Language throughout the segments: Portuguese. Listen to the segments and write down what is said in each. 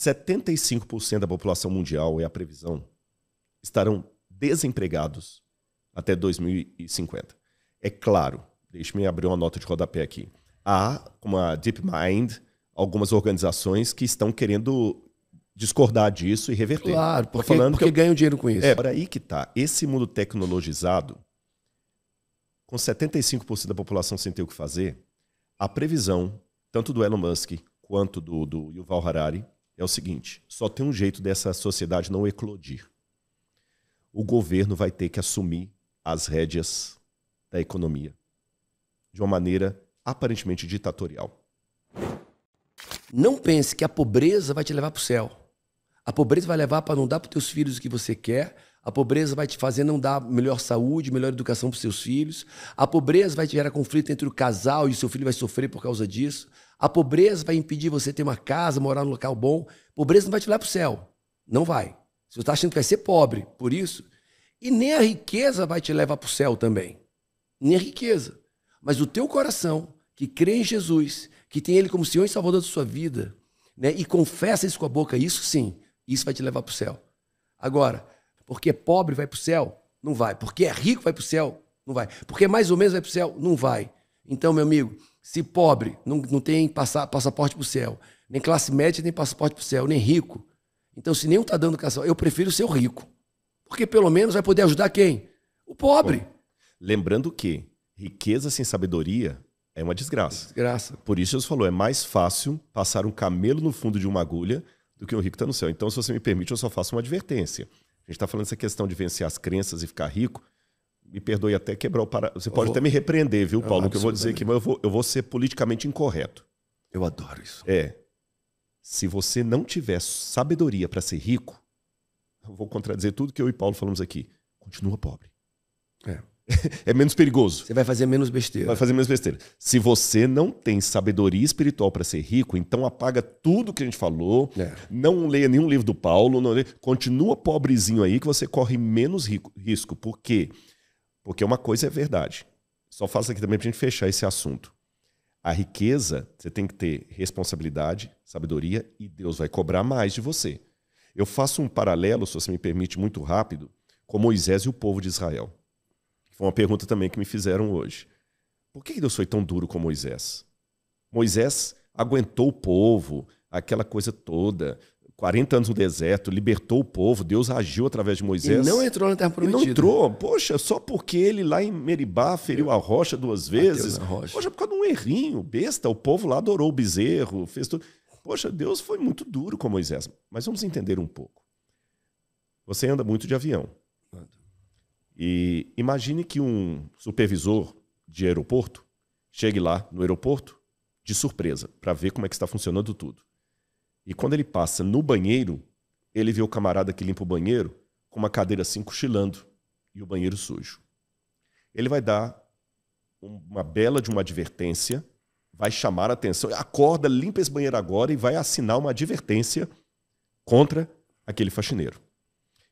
75% da população mundial é a previsão estarão desempregados até 2050. É claro, deixe-me abrir uma nota de rodapé aqui. Há, como a DeepMind, algumas organizações que estão querendo discordar disso e reverter. Claro, porque, falando porque eu... ganham dinheiro com isso. É, por aí que está Esse mundo tecnologizado, com 75% da população sem ter o que fazer, a previsão, tanto do Elon Musk quanto do, do Yuval Harari, é o seguinte: só tem um jeito dessa sociedade não eclodir. O governo vai ter que assumir as rédeas da economia de uma maneira aparentemente ditatorial. Não pense que a pobreza vai te levar para o céu. A pobreza vai levar para não dar para os teus filhos o que você quer. A pobreza vai te fazer não dar melhor saúde, melhor educação para os seus filhos. A pobreza vai te gerar conflito entre o casal e o seu filho vai sofrer por causa disso. A pobreza vai impedir você ter uma casa, morar num local bom. Pobreza não vai te levar para o céu. Não vai. Você está achando que vai ser pobre por isso. E nem a riqueza vai te levar para o céu também. Nem a riqueza. Mas o teu coração, que crê em Jesus, que tem Ele como Senhor e Salvador da sua vida, né, e confessa isso com a boca, isso sim, isso vai te levar para o céu. Agora, porque é pobre vai para o céu? Não vai. Porque é rico vai para o céu? Não vai. Porque é mais ou menos vai para o céu? Não vai. Então, meu amigo, se pobre não, não tem passa, passaporte para o céu, nem classe média tem passaporte para o céu, nem rico. Então, se nenhum está dando educação, eu prefiro ser o rico. Porque pelo menos vai poder ajudar quem? O pobre. Bom, lembrando que riqueza sem sabedoria é uma desgraça. Desgraça. Por isso Jesus falou: é mais fácil passar um camelo no fundo de uma agulha do que um rico estar tá no céu. Então, se você me permite, eu só faço uma advertência. A gente está falando essa questão de vencer as crenças e ficar rico me perdoe até quebrar o para. Você pode vou... até me repreender, viu, ah, Paulo? Ah, que eu vou dizer aqui, mas eu vou, eu vou ser politicamente incorreto. Eu adoro isso. É. Se você não tiver sabedoria para ser rico, eu vou contradizer tudo que eu e Paulo falamos aqui. Continua pobre. É. é menos perigoso. Você vai fazer menos besteira. Vai fazer menos besteira. Se você não tem sabedoria espiritual para ser rico, então apaga tudo que a gente falou, é. não leia nenhum livro do Paulo, leia continua pobrezinho aí que você corre menos rico, risco. Por quê? Porque porque uma coisa é verdade. Só faço aqui também para a gente fechar esse assunto. A riqueza, você tem que ter responsabilidade, sabedoria e Deus vai cobrar mais de você. Eu faço um paralelo, se você me permite, muito rápido, com Moisés e o povo de Israel. Foi uma pergunta também que me fizeram hoje. Por que Deus foi tão duro com Moisés? Moisés aguentou o povo, aquela coisa toda, 40 anos no deserto, libertou o povo, Deus agiu através de Moisés. E não entrou na Terra Prometida. E não entrou. Poxa, só porque ele lá em Meribá feriu a rocha duas vezes. Rocha. Poxa, por causa de um errinho, besta, o povo lá adorou o bezerro, fez tudo. Poxa, Deus foi muito duro com Moisés. Mas vamos entender um pouco. Você anda muito de avião. E imagine que um supervisor de aeroporto chegue lá no aeroporto de surpresa para ver como é que está funcionando tudo. E quando ele passa no banheiro, ele vê o camarada que limpa o banheiro com uma cadeira assim cochilando e o banheiro sujo. Ele vai dar uma bela de uma advertência, vai chamar a atenção, acorda, limpa esse banheiro agora e vai assinar uma advertência contra aquele faxineiro.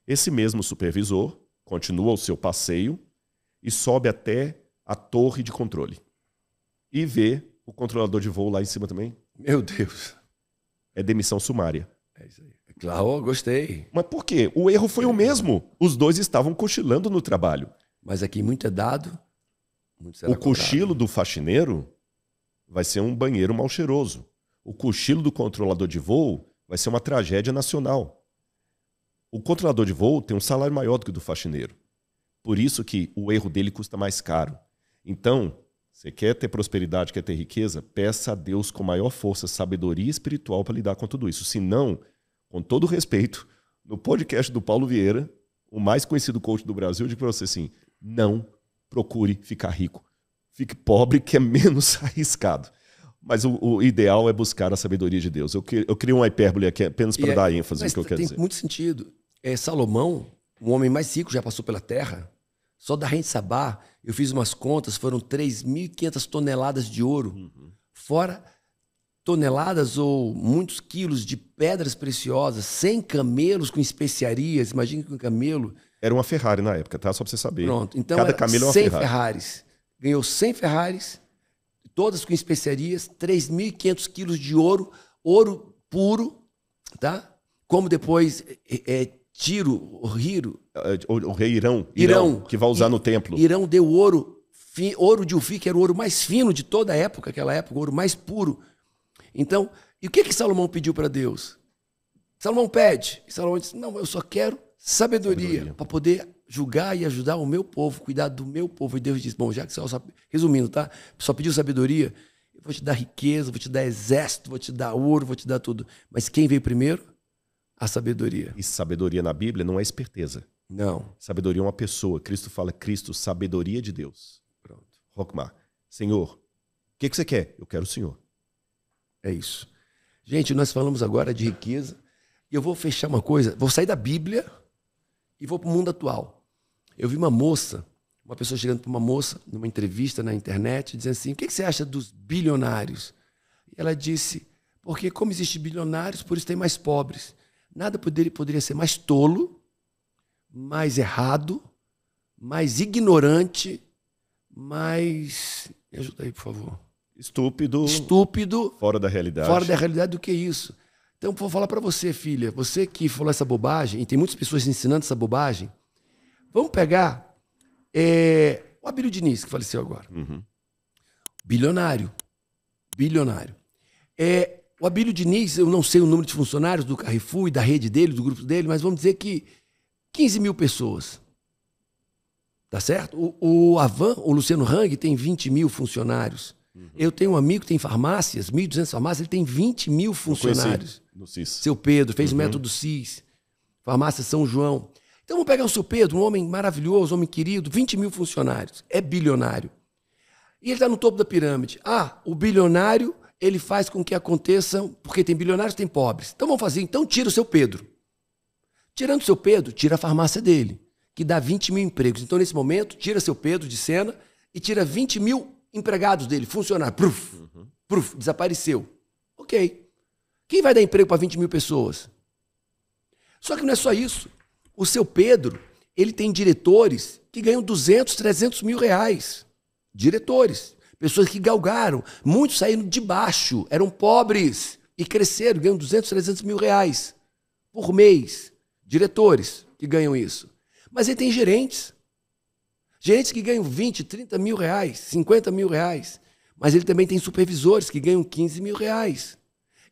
Esse mesmo supervisor continua o seu passeio e sobe até a torre de controle. E vê o controlador de voo lá em cima também. Meu Deus é demissão sumária. É isso aí. Claro, gostei. Mas por quê? O erro foi o mesmo. Os dois estavam cochilando no trabalho. Mas aqui muito é dado. Muito o cochilo do faxineiro vai ser um banheiro mal cheiroso. O cochilo do controlador de voo vai ser uma tragédia nacional. O controlador de voo tem um salário maior do que o do faxineiro. Por isso que o erro dele custa mais caro. Então, você quer ter prosperidade, quer ter riqueza? Peça a Deus com maior força, sabedoria espiritual para lidar com tudo isso. Se não, com todo respeito, no podcast do Paulo Vieira, o mais conhecido coach do Brasil, eu digo para você assim: não procure ficar rico. Fique pobre, que é menos arriscado. Mas o, o, ideal é buscar a sabedoria de Deus. Eu, eu criei uma hipérbole aqui apenas para é, dar ênfase no que eu quero dizer. Tem muito sentido. É, Salomão, o homem mais rico já passou pela terra, só da Rente Sabá, eu fiz umas contas, foram 3.500 toneladas de ouro. Uhum. Fora toneladas ou muitos quilos de pedras preciosas, 100 camelos com especiarias. Imagina que um camelo. Era uma Ferrari na época, tá? Só pra você saber. Pronto, então Cada camelo é uma 100 Ferrari. Ferraris. Ganhou 100 Ferraris, todas com especiarias, 3.500 quilos de ouro, ouro puro, tá? Como depois é, é, Tiro, Riro. É, o rei Irão, Irão, Irão, que vai usar I, no templo. Irão deu ouro, fi, ouro de Ufi, que era o ouro mais fino de toda a época, aquela época, o ouro mais puro. Então, e o que que Salomão pediu para Deus? Salomão pede. E Salomão disse: Não, eu só quero sabedoria, sabedoria. para poder julgar e ajudar o meu povo, cuidar do meu povo. E Deus diz: Bom, já que você só, resumindo, tá? Só pediu sabedoria, eu vou te dar riqueza, vou te dar exército, vou te dar ouro, vou te dar tudo. Mas quem veio primeiro? a sabedoria. E sabedoria na Bíblia não é esperteza. Não. Sabedoria é uma pessoa. Cristo fala, Cristo, sabedoria de Deus. Pronto. Rockmar, Senhor, o que, que você quer? Eu quero o Senhor. É isso. Gente, nós falamos agora de riqueza. E eu vou fechar uma coisa. Vou sair da Bíblia e vou para o mundo atual. Eu vi uma moça, uma pessoa chegando para uma moça, numa entrevista na internet, dizendo assim: o que, que você acha dos bilionários? E ela disse: porque como existem bilionários, por isso tem mais pobres. Nada poderia, poderia ser mais tolo, mais errado, mais ignorante, mais. Me ajuda aí, por favor. Estúpido. Estúpido. Fora da realidade. Fora da realidade do que isso. Então, vou falar para você, filha. Você que falou essa bobagem, e tem muitas pessoas ensinando essa bobagem. Vamos pegar é, o Abílio Diniz, que faleceu agora. Uhum. Bilionário. Bilionário. É, o Abílio Diniz, eu não sei o número de funcionários do Carrefour e da rede dele, do grupo dele, mas vamos dizer que 15 mil pessoas. Tá certo? O, o Avan, o Luciano Hang, tem 20 mil funcionários. Uhum. Eu tenho um amigo que tem farmácias, 1.200 farmácias, ele tem 20 mil funcionários. No CIS. Seu Pedro, fez uhum. o método CIS. Farmácia São João. Então vamos pegar o seu Pedro, um homem maravilhoso, um homem querido, 20 mil funcionários. É bilionário. E ele está no topo da pirâmide. Ah, o bilionário ele faz com que aconteçam, porque tem bilionários, tem pobres. Então vamos fazer, então tira o seu Pedro. Tirando o seu Pedro, tira a farmácia dele, que dá 20 mil empregos. Então, nesse momento, tira seu Pedro de cena e tira 20 mil empregados dele, funcionário. Pruf, pruf, desapareceu. Ok. Quem vai dar emprego para 20 mil pessoas? Só que não é só isso. O seu Pedro, ele tem diretores que ganham 200, 300 mil reais. Diretores pessoas que galgaram. Muitos saíram de baixo, eram pobres e cresceram, ganham 200, 300 mil reais por mês. Diretores que ganham isso. Mas aí tem gerentes. Gerentes que ganham 20, 30 mil reais, 50 mil reais. Mas ele também tem supervisores que ganham 15 mil reais.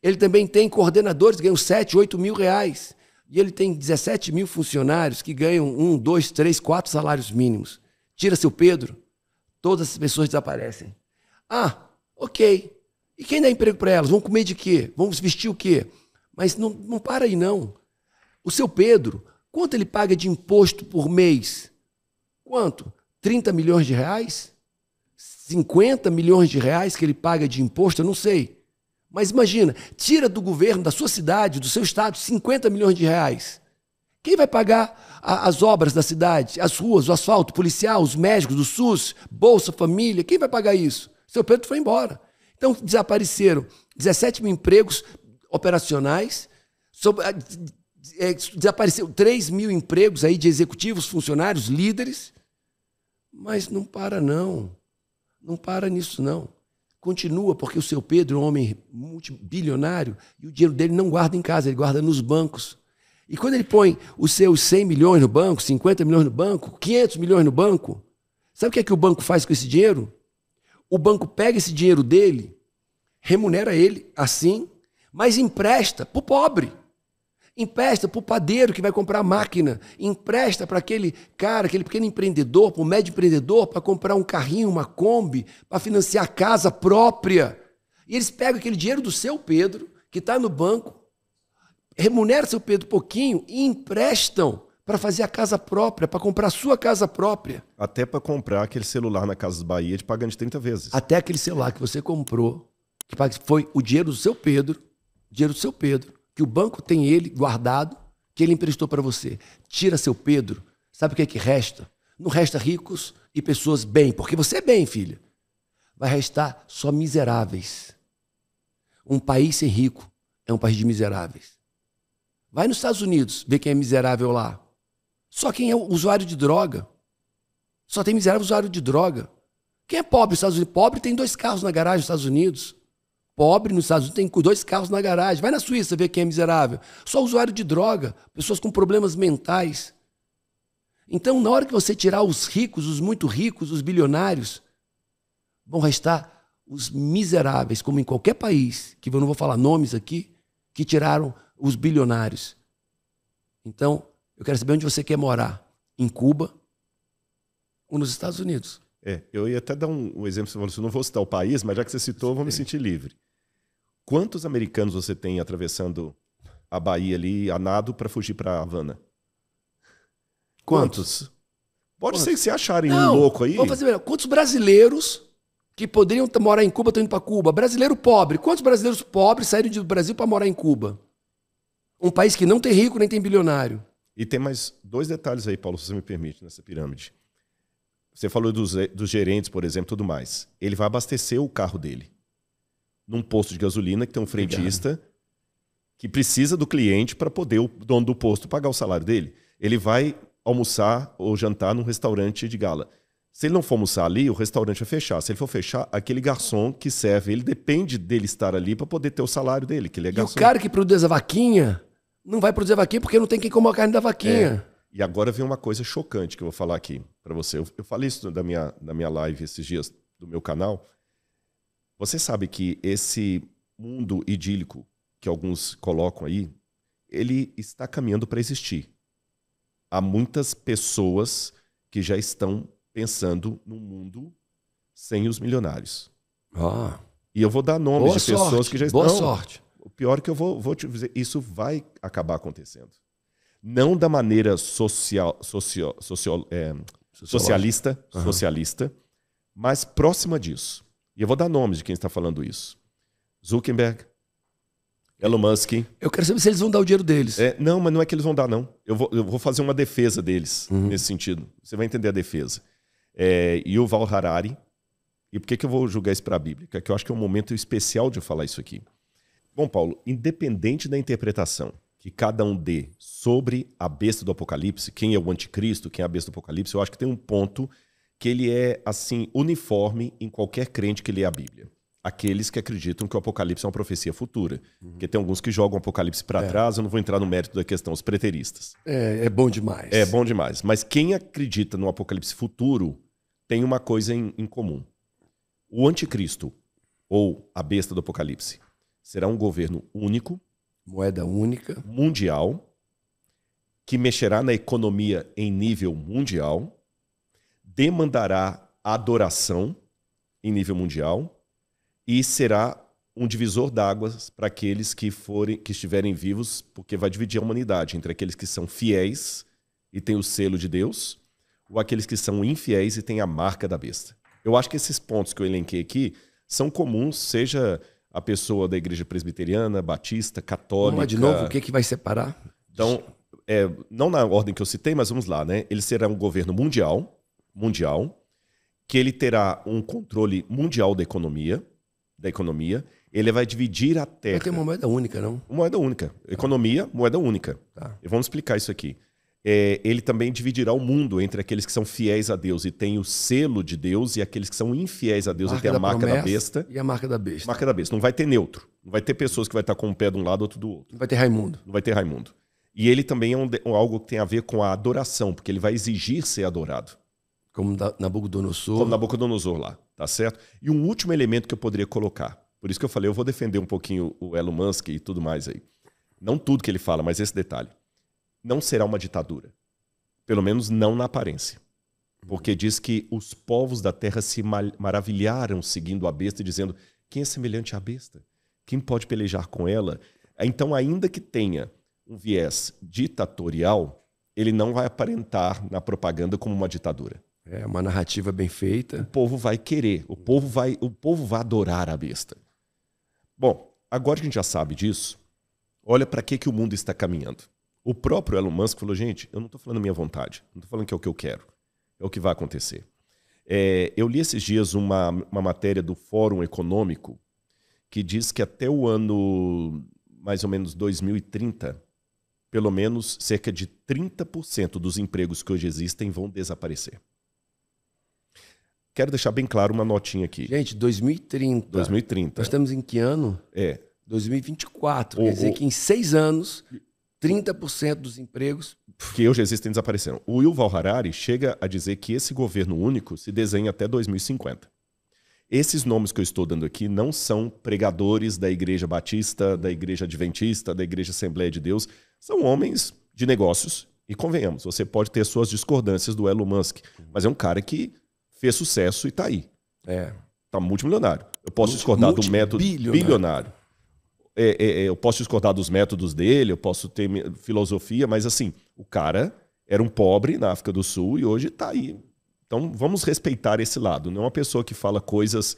Ele também tem coordenadores que ganham 7, 8 mil reais. E ele tem 17 mil funcionários que ganham 1, 2, 3, 4 salários mínimos. Tira seu Pedro, Todas as pessoas desaparecem. Ah, ok. E quem dá emprego para elas? Vão comer de quê? Vão vestir o quê? Mas não, não para aí, não. O seu Pedro, quanto ele paga de imposto por mês? Quanto? 30 milhões de reais? 50 milhões de reais que ele paga de imposto? Eu não sei. Mas imagina, tira do governo da sua cidade, do seu estado, 50 milhões de reais. Quem vai pagar a, as obras da cidade, as ruas, o asfalto, o policial, os médicos do SUS, Bolsa Família? Quem vai pagar isso? Seu Pedro foi embora. Então desapareceram 17 mil empregos operacionais, sobre, é, desapareceram 3 mil empregos aí de executivos, funcionários, líderes. Mas não para, não. Não para nisso, não. Continua, porque o seu Pedro é um homem multibilionário e o dinheiro dele não guarda em casa, ele guarda nos bancos. E quando ele põe os seus 100 milhões no banco, 50 milhões no banco, 500 milhões no banco, sabe o que é que o banco faz com esse dinheiro? O banco pega esse dinheiro dele, remunera ele assim, mas empresta para o pobre. Empresta para o padeiro que vai comprar a máquina. Empresta para aquele cara, aquele pequeno empreendedor, para o médio empreendedor, para comprar um carrinho, uma Kombi, para financiar a casa própria. E eles pegam aquele dinheiro do seu Pedro, que está no banco, remunera seu Pedro pouquinho e emprestam para fazer a casa própria, para comprar a sua casa própria. Até para comprar aquele celular na Casa Bahia de pagando 30 vezes. Até aquele celular que você comprou, que foi o dinheiro do seu Pedro, dinheiro do seu Pedro, que o banco tem ele guardado, que ele emprestou para você. Tira seu Pedro, sabe o que é que resta? Não resta ricos e pessoas bem, porque você é bem, filha. Vai restar só miseráveis. Um país sem rico é um país de miseráveis. Vai nos Estados Unidos ver quem é miserável lá. Só quem é usuário de droga. Só tem miserável usuário de droga. Quem é pobre nos Estados Unidos? Pobre tem dois carros na garagem nos Estados Unidos. Pobre nos Estados Unidos tem dois carros na garagem. Vai na Suíça ver quem é miserável. Só usuário de droga, pessoas com problemas mentais. Então, na hora que você tirar os ricos, os muito ricos, os bilionários, vão restar os miseráveis, como em qualquer país, que eu não vou falar nomes aqui, que tiraram os bilionários. Então, eu quero saber onde você quer morar: em Cuba ou nos Estados Unidos. É, eu ia até dar um, um exemplo, você não vou citar o país, mas já que você citou, eu vou me sentir livre. Quantos americanos você tem atravessando a Bahia ali, a nado, para fugir para Havana? Quantos? Quantos? Pode Quantos? ser que se acharem não, um louco aí. Vamos fazer melhor. Quantos brasileiros que poderiam morar em Cuba estão indo para Cuba? Brasileiro pobre. Quantos brasileiros pobres saíram do Brasil para morar em Cuba? Um país que não tem rico nem tem bilionário. E tem mais dois detalhes aí, Paulo, se você me permite, nessa pirâmide. Você falou dos, eh, dos gerentes, por exemplo, tudo mais. Ele vai abastecer o carro dele num posto de gasolina que tem um frentista Obrigado. que precisa do cliente para poder o dono do posto pagar o salário dele. Ele vai almoçar ou jantar num restaurante de gala. Se ele não for almoçar ali, o restaurante vai fechar. Se ele for fechar, aquele garçom que serve, ele depende dele estar ali para poder ter o salário dele, que ele é garçom. E o cara que produz a vaquinha não vai produzir vaquinha porque não tem quem comer a carne da vaquinha. É. E agora vem uma coisa chocante que eu vou falar aqui para você. Eu, eu, falei isso da minha, da minha live esses dias do meu canal. Você sabe que esse mundo idílico que alguns colocam aí, ele está caminhando para existir. Há muitas pessoas que já estão pensando no mundo sem os milionários. Ah. E eu vou dar nomes Boa de pessoas que já estão. Boa sorte. O pior é que eu vou, vou te dizer, isso vai acabar acontecendo. Não da maneira social, é, socialista, uhum. socialista, mas próxima disso. E eu vou dar nomes de quem está falando isso. Zuckerberg, Elon Musk. Eu quero saber se eles vão dar o dinheiro deles. É, não, mas não é que eles vão dar, não. Eu vou, eu vou fazer uma defesa deles uhum. nesse sentido. Você vai entender a defesa. É, e o Val Harari. E por que, que eu vou julgar isso para a Bíblia? Porque eu acho que é um momento especial de eu falar isso aqui. Bom, Paulo, independente da interpretação que cada um dê sobre a besta do Apocalipse, quem é o anticristo, quem é a besta do Apocalipse, eu acho que tem um ponto que ele é assim uniforme em qualquer crente que lê a Bíblia. Aqueles que acreditam que o Apocalipse é uma profecia futura. Uhum. Porque tem alguns que jogam o Apocalipse para é. trás, eu não vou entrar no mérito da questão, os preteristas. É, é bom demais. É bom demais. Mas quem acredita no Apocalipse futuro tem uma coisa em, em comum. O anticristo, ou a besta do Apocalipse, será um governo único, moeda única, mundial, que mexerá na economia em nível mundial, demandará adoração em nível mundial e será um divisor d'águas para aqueles que forem que estiverem vivos, porque vai dividir a humanidade entre aqueles que são fiéis e têm o selo de Deus, ou aqueles que são infiéis e têm a marca da besta. Eu acho que esses pontos que eu elenquei aqui são comuns, seja a pessoa da igreja presbiteriana, batista, católica. Mas de novo, o que, que vai separar? Então, é, não na ordem que eu citei, mas vamos lá, né? Ele será um governo mundial, mundial, que ele terá um controle mundial da economia, da economia. Ele vai dividir a terra. Vai ter uma moeda única, não? Moeda única. Economia, moeda única. Tá. E vamos explicar isso aqui é, ele também dividirá o mundo entre aqueles que são fiéis a Deus e têm o selo de Deus e aqueles que são infiéis a Deus marca e têm a marca da besta. E a marca da besta. Marca da besta. Não vai ter neutro. Não vai ter pessoas que vai estar com um pé de um lado, outro do outro. Não vai ter Raimundo. Não vai ter Raimundo. E ele também é um, algo que tem a ver com a adoração, porque ele vai exigir ser adorado. Como da, Nabucodonosor. Como Nabucodonosor lá, tá certo? E um último elemento que eu poderia colocar. Por isso que eu falei, eu vou defender um pouquinho o Elon Musk e tudo mais aí. Não tudo que ele fala, mas esse detalhe não será uma ditadura. Pelo menos não na aparência. Porque uhum. diz que os povos da terra se maravilharam seguindo a besta, dizendo: quem é semelhante à besta? Quem pode pelejar com ela? Então, ainda que tenha um viés ditatorial, ele não vai aparentar na propaganda como uma ditadura. É uma narrativa bem feita. O povo vai querer, o povo vai, o povo vai adorar a besta. Bom, agora que a gente já sabe disso, olha para que, que o mundo está caminhando. O próprio Elon Musk falou: gente, eu não estou falando minha vontade, não estou falando que é o que eu quero, é o que vai acontecer. É, eu li esses dias uma, uma matéria do Fórum Econômico que diz que até o ano mais ou menos 2030, pelo menos cerca de 30% dos empregos que hoje existem vão desaparecer. Quero deixar bem claro uma notinha aqui. Gente, 2030. 2030. Nós estamos em que ano? É. 2024. O, quer dizer o... que em seis anos 30% dos empregos que hoje existem desapareceram. O Yuval Harari chega a dizer que esse governo único se desenha até 2050. Esses nomes que eu estou dando aqui não são pregadores da Igreja Batista, da Igreja Adventista, da Igreja Assembleia de Deus. São homens de negócios. E convenhamos, você pode ter suas discordâncias do Elon Musk, mas é um cara que fez sucesso e está aí. É. Tá multimilionário. Eu posso discordar do método bilionário. É, é, é, eu posso discordar dos métodos dele, eu posso ter filosofia, mas assim, o cara era um pobre na África do Sul e hoje está aí. Então vamos respeitar esse lado. Não é uma pessoa que fala coisas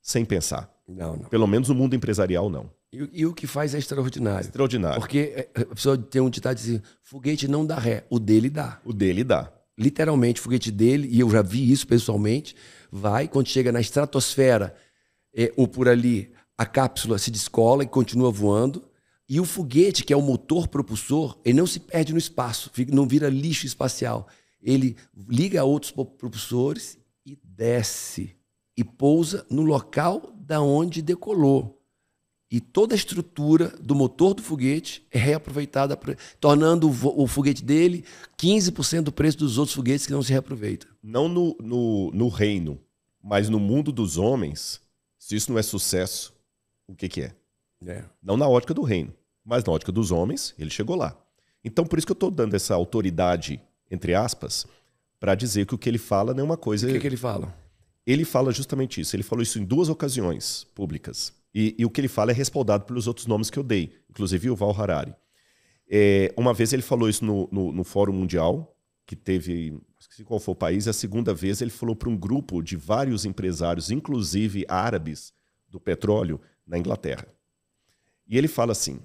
sem pensar. Não, não. Pelo menos o mundo empresarial, não. E, e, o que faz é extraordinário. Extraordinário. Porque é, é, a pessoa tem um ditado assim: foguete não dá ré, o dele dá. O dele dá. Literalmente, o foguete dele, e eu já vi isso pessoalmente, vai, quando chega na estratosfera é, ou por ali, a cápsula se descola e continua voando. E o foguete, que é o motor propulsor, ele não se perde no espaço, não vira lixo espacial. Ele liga a outros propulsores e desce e pousa no local da onde decolou. E toda a estrutura do motor do foguete é reaproveitada, tornando o foguete dele 15% do preço dos outros foguetes que não se reaproveitam. Não no, no, no reino, mas no mundo dos homens, se isso não é sucesso, o que, que é. é. Não na ótica do reino, mas na ótica dos homens, ele chegou lá. Então, por isso que eu estou dando essa autoridade, entre aspas, para dizer que o que ele fala não é uma coisa. O que, que ele fala? Ele fala justamente isso. Ele falou isso em duas ocasiões públicas. E, e, o que ele fala é respaldado pelos outros nomes que eu dei, inclusive o Val Harari. É, uma vez ele falou isso no, no, no, Fórum Mundial, que teve, esqueci qual foi o país, a segunda vez ele falou para um grupo de vários empresários, inclusive árabes do petróleo, na Inglaterra. E ele fala assim: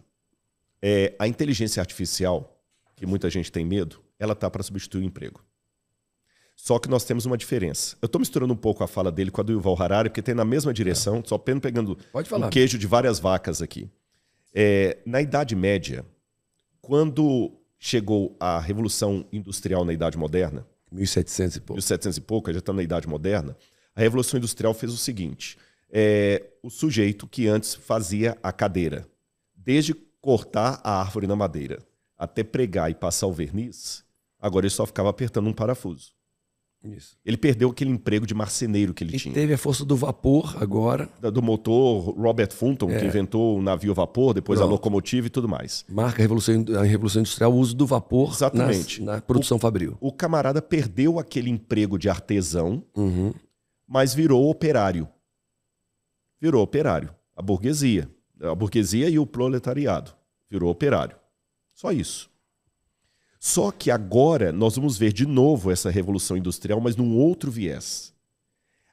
é, a inteligência artificial, que muita gente tem medo, ela tá para substituir o emprego. Só que nós temos uma diferença. Eu estou misturando um pouco a fala dele com a do Yuval Harari, porque tem na mesma direção, é. só apenas pegando o um né? queijo de várias vacas aqui. É, na Idade Média, quando chegou a Revolução Industrial na Idade Moderna, 1700 e pouco, 1700 e pouco já está na Idade Moderna, a Revolução Industrial fez o seguinte: é, o sujeito que antes fazia a cadeira, desde cortar a árvore na madeira até pregar e passar o verniz, agora ele só ficava apertando um parafuso. Isso. Ele perdeu aquele emprego de marceneiro que ele e tinha. Teve a força do vapor agora. do motor Robert Fulton, é. que inventou o navio vapor, depois a locomotiva e tudo mais. Marca a Revolução, a Revolução Industrial, o uso do vapor Exatamente. Nas, na produção o, fabril. O camarada perdeu aquele emprego de artesão, uhum. mas virou operário virou operário. A burguesia. A burguesia e o proletariado virou operário. Só isso. Só que agora nós vamos ver de novo essa revolução industrial, mas num outro viés.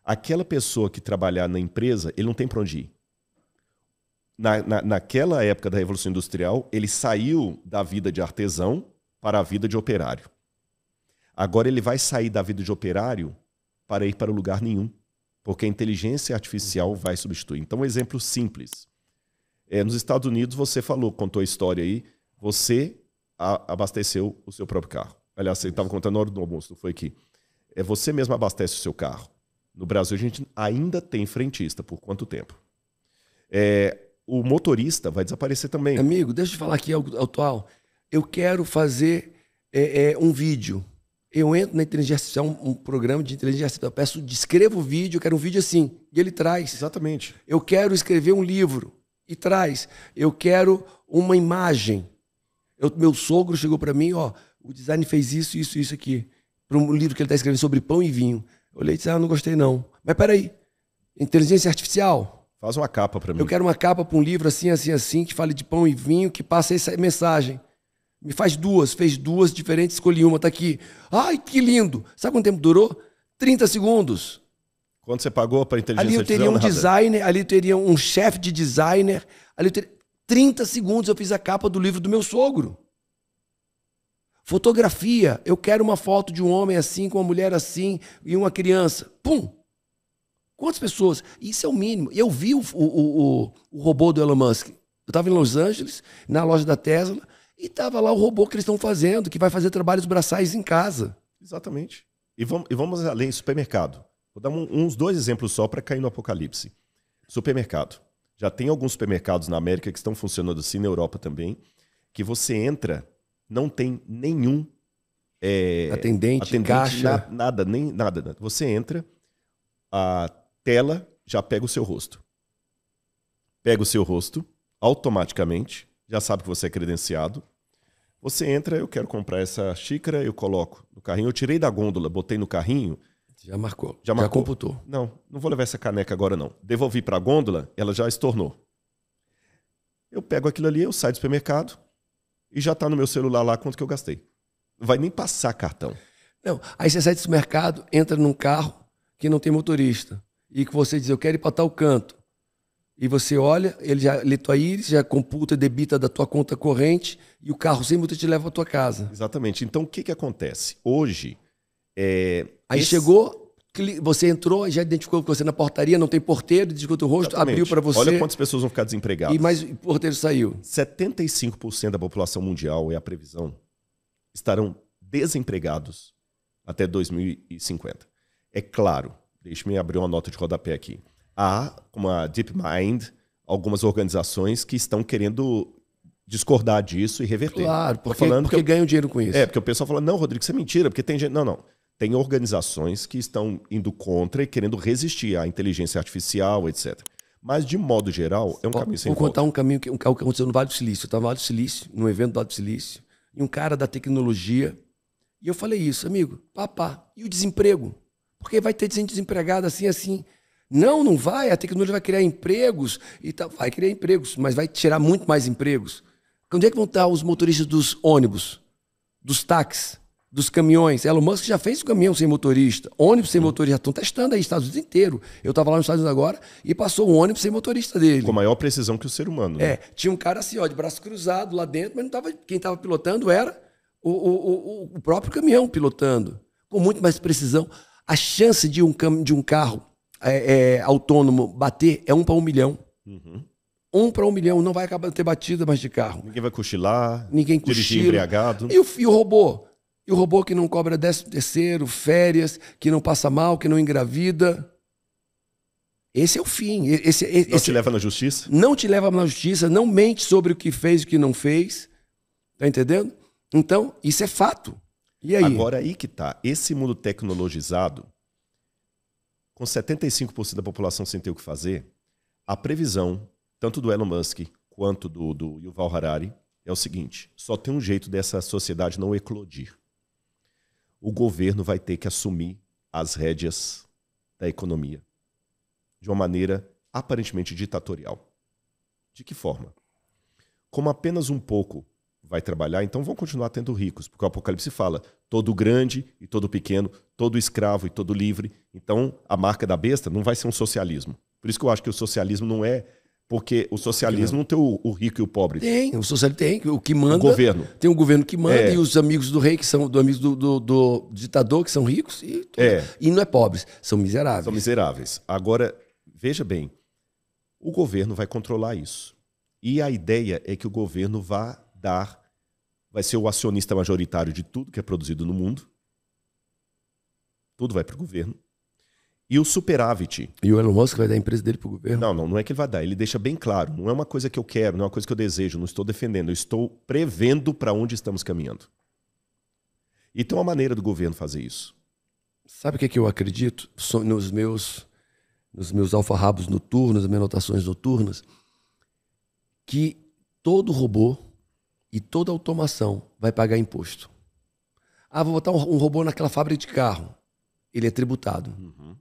Aquela pessoa que trabalhar na empresa, ele não tem para onde ir. Na, na, naquela época da Revolução Industrial, ele saiu da vida de artesão para a vida de operário. Agora ele vai sair da vida de operário para ir para lugar nenhum porque a inteligência artificial vai substituir. Então, um exemplo simples. É, nos Estados Unidos, você falou, contou a história aí, você a, abasteceu o seu próprio carro. Aliás, você estava contando na hora do almoço, não foi aqui. É, você mesmo abastece o seu carro. No Brasil, a gente ainda tem frentista. Por quanto tempo? É, o motorista vai desaparecer também. Amigo, deixa eu te falar aqui algo atual. Eu quero fazer é, é um vídeo eu entro na inteligência artificial, um, um programa de inteligência artificial, eu peço, descreva o vídeo, eu quero um vídeo assim. E ele traz. Exatamente. Eu quero escrever um livro. E traz. Eu quero uma imagem. Eu, meu sogro chegou para mim, ó, o design fez isso, isso, isso aqui. Para um livro que ele está escrevendo sobre pão e vinho. Eu olhei e disse, ah, não gostei não. Mas peraí, inteligência artificial? Faz uma capa para mim. Eu quero uma capa para um livro assim, assim, assim, que fale de pão e vinho, que passe essa mensagem. Me faz duas, fez duas diferentes, escolhi uma, tá aqui. Ai, que lindo! Sabe quanto tempo durou? 30 segundos. Quanto você pagou para inteligência artificial? Ali eu teria um designer, ali eu teria um chefe de designer, ali eu teria 30 segundos eu fiz a capa do livro do meu sogro. Fotografia, eu quero uma foto de um homem assim, com uma mulher assim e uma criança. Pum! Quantas pessoas? Isso é o mínimo. Eu vi o, o, o, o robô do Elon Musk. Eu estava em Los Angeles, na loja da Tesla, e tava lá o robô que eles estão fazendo, que vai fazer trabalhos braçais em casa. Exatamente. E vamos, e vamos além, supermercado. Vou dar um, uns dois exemplos só para cair no apocalipse. Supermercado. Já tem alguns supermercados na América que estão funcionando assim, na Europa também, que você entra, não tem nenhum é, atendente, atendente, caixa. Na, nada, nem nada, nada. Você entra, a tela já pega o seu rosto. Pega o seu rosto automaticamente já sabe que você é credenciado. Você entra, eu quero comprar essa xícara, eu coloco no carrinho. Eu tirei da gôndola, botei no carrinho. Já marcou. Já, marcou. já computou. Não, não vou levar essa caneca agora, não. Devolvi para a gôndola, ela já estornou. Eu pego aquilo ali, eu saio do supermercado e já está no meu celular lá quanto que eu gastei. Não vai nem passar cartão. Não, aí você sai do supermercado, entra num carro que não tem motorista e que você diz, eu quero ir para tal canto e você olha, ele já lê tua íris, já computa, debita da tua conta corrente e o carro sem multa te leva à tua casa. Exatamente. Então o que, que acontece? Hoje. É, Aí esse... chegou, você entrou, já identificou que você é na portaria, não tem porteiro, desculpa o rosto, Exatamente. abriu para você. Olha quantas pessoas vão ficar desempregadas. E mais o porteiro saiu. 75% da população mundial, é a previsão, estarão desempregados até 2050. É claro, deixe-me abrir uma nota de rodapé aqui há, como a DeepMind, algumas organizações que estão querendo discordar disso e reverter. Claro, porque, falando porque eu, ganham dinheiro com isso. É, porque o pessoal fala, não, Rodrigo, isso é mentira, porque tem gente... Não, não. Tem organizações que estão indo contra e querendo resistir à inteligência artificial, etc. Mas, de modo geral, é um Ó, caminho sem Vou volta. contar um caminho que, um, que aconteceu no Vale do Silício. Eu estava no Vale do Silício, num evento do Vale do Silício, e um cara da tecnologia... E eu falei isso, amigo, papá, e o desemprego? Porque vai ter gente desempregada assim, assim. Não, não vai. A tecnologia vai criar empregos e tal. Vai criar empregos, mas vai tirar muito mais empregos. Onde é que vão estar os motoristas dos ônibus, dos táxis, dos caminhões? Elon Musk já fez o caminhão sem motorista, ônibus sem hum. motorista. Estão testando aí, Estados Unidos inteiro. Eu estava lá nos Estados Unidos agora e passou um ônibus sem motorista dele. Com maior precisão que o ser humano. Né? É, tinha um cara assim, ó, de braço cruzado lá dentro, mas não tava, quem estava pilotando era o, o, o, o próprio caminhão pilotando, com muito mais precisão. A chance de um, de um carro é, é, autônomo bater é um para um milhão. Uhum. Um para um milhão, não vai acabar de ter batida mais de carro. Ninguém vai cochilar, ninguém cochila. embriagado. E o, e o robô? E o robô que não cobra décimo terceiro, férias, que não passa mal, que não engravida. Esse é o fim. Esse, esse, não esse, te leva na justiça? Não te leva na justiça, não mente sobre o que fez e o que não fez. Tá entendendo? Então, isso é fato. E aí? Agora aí que tá. Esse mundo tecnologizado, com 75% da população sem ter o que fazer, a previsão, tanto do Elon Musk quanto do, do Yuval Harari, é o seguinte: só tem um jeito dessa sociedade não eclodir. O governo vai ter que assumir as rédeas da economia de uma maneira aparentemente ditatorial. De que forma? Como apenas um pouco vai trabalhar, então vão continuar tendo ricos, porque o Apocalipse fala todo grande e todo pequeno, todo escravo e todo livre. Então a marca da besta não vai ser um socialismo. Por isso que eu acho que o socialismo não é. Porque o socialismo não tem o, o rico e o pobre. Tem, o socialismo tem, o que manda. O governo. Tem um governo que manda é. e os amigos do rei, que são do amigos do, do, do ditador, que são ricos e tudo. É. E não é pobres, são miseráveis. São miseráveis. Agora, veja bem, o governo vai controlar isso. E a ideia é que o governo vá dar vai ser o acionista majoritário de tudo que é produzido no mundo. Tudo vai para o governo. E o superávit. E o Elon Musk vai dar a empresa dele para o governo? Não, não, não é que ele vai dar. Ele deixa bem claro. Não é uma coisa que eu quero, não é uma coisa que eu desejo, não estou defendendo. Eu estou prevendo para onde estamos caminhando. E tem uma maneira do governo fazer isso. Sabe o que, é que eu acredito? Nos meus, nos meus alfarrabos noturnos, nas minhas anotações noturnas, que todo robô e toda automação vai pagar imposto. Ah, vou botar um, robô naquela fábrica de carro. Ele é tributado. Uhum.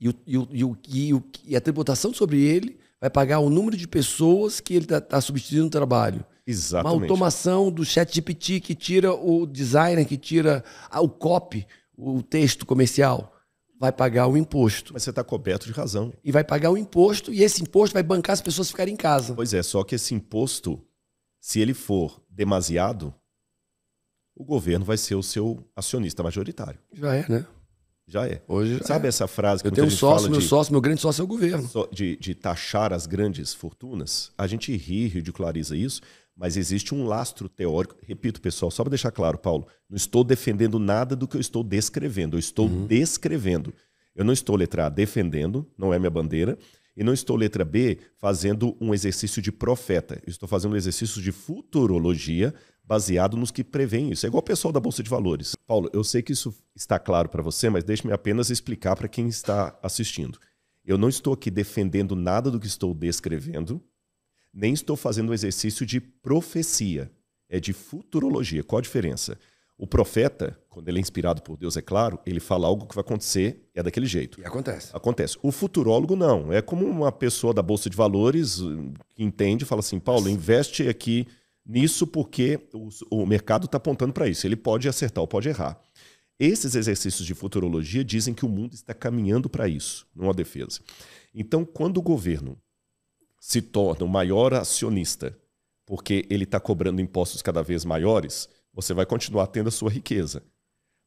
E, o, e, o, e, o, e, a tributação sobre ele vai pagar o número de pessoas que ele está tá substituindo no trabalho. Exatamente. Uma automação do chat GPT que tira o designer, que tira ah, o copy, o texto comercial, vai pagar o imposto. Mas você está coberto de razão. E vai pagar o imposto, e esse imposto vai bancar as pessoas ficarem em casa. Pois é, só que esse imposto se ele for demasiado, o governo vai ser o seu acionista majoritário. Já é, né? Já é. Hoje já Sabe é. essa frase que eu tenho um sócio, meu de, sócio, meu grande sócio é o governo. De, de taxar as grandes fortunas? A gente ri, ridiculariza isso, mas existe um lastro teórico. Repito, pessoal, só para deixar claro, Paulo, não estou defendendo nada do que eu estou descrevendo. Eu estou uhum. descrevendo. Eu não estou, letra A, defendendo, não é minha bandeira. E não estou, letra B, fazendo um exercício de profeta. estou fazendo um exercício de futurologia baseado nos que prevêem isso. É igual o pessoal da Bolsa de Valores. Paulo, eu sei que isso está claro para você, mas deixe-me apenas explicar para quem está assistindo. Eu não estou aqui defendendo nada do que estou descrevendo, nem estou fazendo um exercício de profecia. É de futurologia. Qual a diferença? O profeta, quando ele é inspirado por Deus, é claro, ele fala algo que vai acontecer, é daquele jeito. E acontece. Acontece. O futurólogo não. É como uma pessoa da Bolsa de Valores que entende fala assim: Paulo, investe aqui nisso porque o, o mercado está apontando para isso. Ele pode acertar ou pode errar. Esses exercícios de futurologia dizem que o mundo está caminhando para isso, não há defesa. Então, quando o governo se torna o maior acionista, porque ele está cobrando impostos cada vez maiores, você vai continuar tendo a sua riqueza.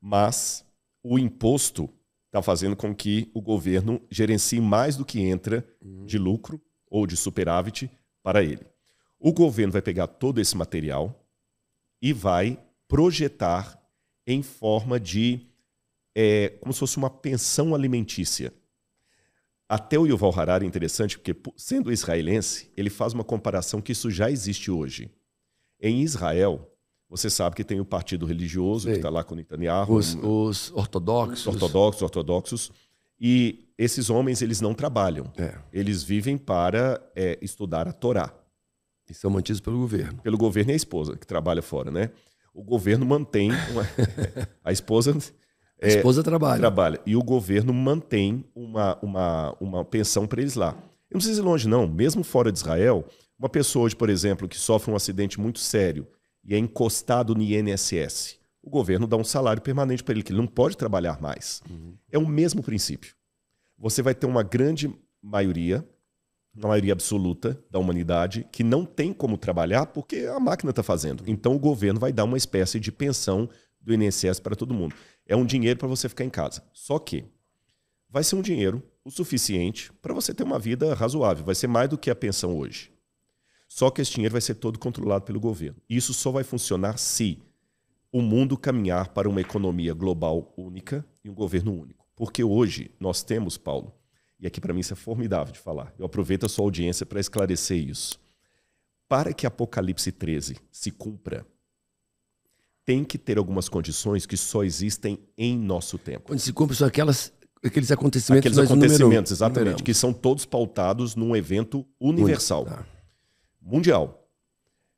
Mas o imposto está fazendo com que o governo gerencie mais do que entra uhum. de lucro ou de superávit para ele. O governo vai pegar todo esse material e vai projetar em forma de. É, como se fosse uma pensão alimentícia. Até o Yuval Harari é interessante porque, sendo israelense, ele faz uma comparação que isso já existe hoje. Em Israel, você sabe que tem o partido religioso que está lá com Netanyahu. Os, é, os ortodoxos. Ortodoxos, ortodoxos. E esses homens, eles não trabalham. É. Eles vivem para é, estudar a Torá. E são mantidos pelo governo. Pelo governo e a esposa, que trabalha fora, né? O governo mantém... Uma... a esposa... É, a esposa trabalha. Trabalha. E o governo mantém uma, uma, uma pensão para eles lá. Eu não preciso ir é longe, não. Mesmo fora de Israel, uma pessoa hoje, por exemplo, que sofre um acidente muito sério e é encostado no INSS, o governo dá um salário permanente para ele, que ele não pode trabalhar mais. Uhum. É o mesmo princípio. Você vai ter uma grande maioria, uma maioria absoluta da humanidade, que não tem como trabalhar porque a máquina está fazendo. Então o governo vai dar uma espécie de pensão do INSS para todo mundo. É um dinheiro para você ficar em casa. Só que vai ser um dinheiro o suficiente para você ter uma vida razoável. Vai ser mais do que a pensão hoje. Só que esse dinheiro vai ser todo controlado pelo governo. Isso só vai funcionar se o mundo caminhar para uma economia global única e um governo único. Porque hoje nós temos, Paulo, e aqui para mim isso é formidável de falar, eu aproveito a sua audiência para esclarecer isso. Para que Apocalipse 13 se cumpra, tem que ter algumas condições que só existem em nosso tempo. Quando se cumpre são aquelas, aqueles acontecimentos. Aqueles acontecimentos, numeramos, exatamente, numeramos. que são todos pautados num evento universal. tá mundial.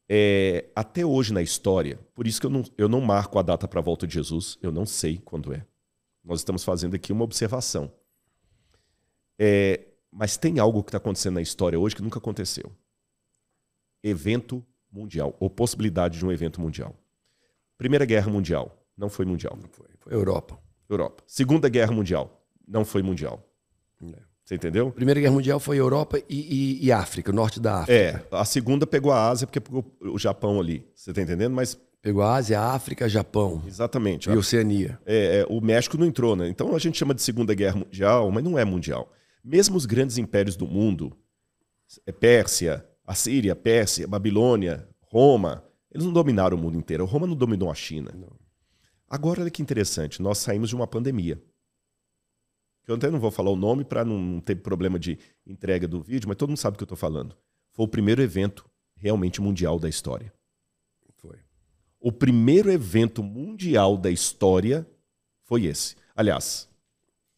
É, até hoje na história, por isso que eu não, eu não marco a data para a volta de Jesus, eu não sei quando é. Nós estamos fazendo aqui uma observação. É, mas tem algo que está acontecendo na história hoje que nunca aconteceu: evento mundial, ou possibilidade de um evento mundial. Primeira Guerra Mundial, não foi mundial. Não foi, foi Europa. Europa. Segunda Guerra Mundial, não foi mundial. É. Você entendeu? Primeira Guerra Mundial foi Europa e, e, e África, o norte da África. É, a segunda pegou a Ásia, porque pegou o Japão ali. Você está entendendo? Mas Pegou a Ásia, a África, Japão. Exatamente. E Oceania. É, é, o México não entrou, né? Então a gente chama de Segunda Guerra Mundial, mas não é mundial. Mesmo os grandes impérios do mundo, é Pérsia, Assíria, Pérsia, Babilônia, Roma, eles não dominaram o mundo inteiro. Roma não dominou a China. Não. Agora, olha que interessante, nós saímos de uma pandemia que eu até não vou falar o nome para não ter problema de entrega do vídeo, mas todo mundo sabe do que eu estou falando. Foi o primeiro evento realmente mundial da história. Foi. O primeiro evento mundial da história foi esse. Aliás,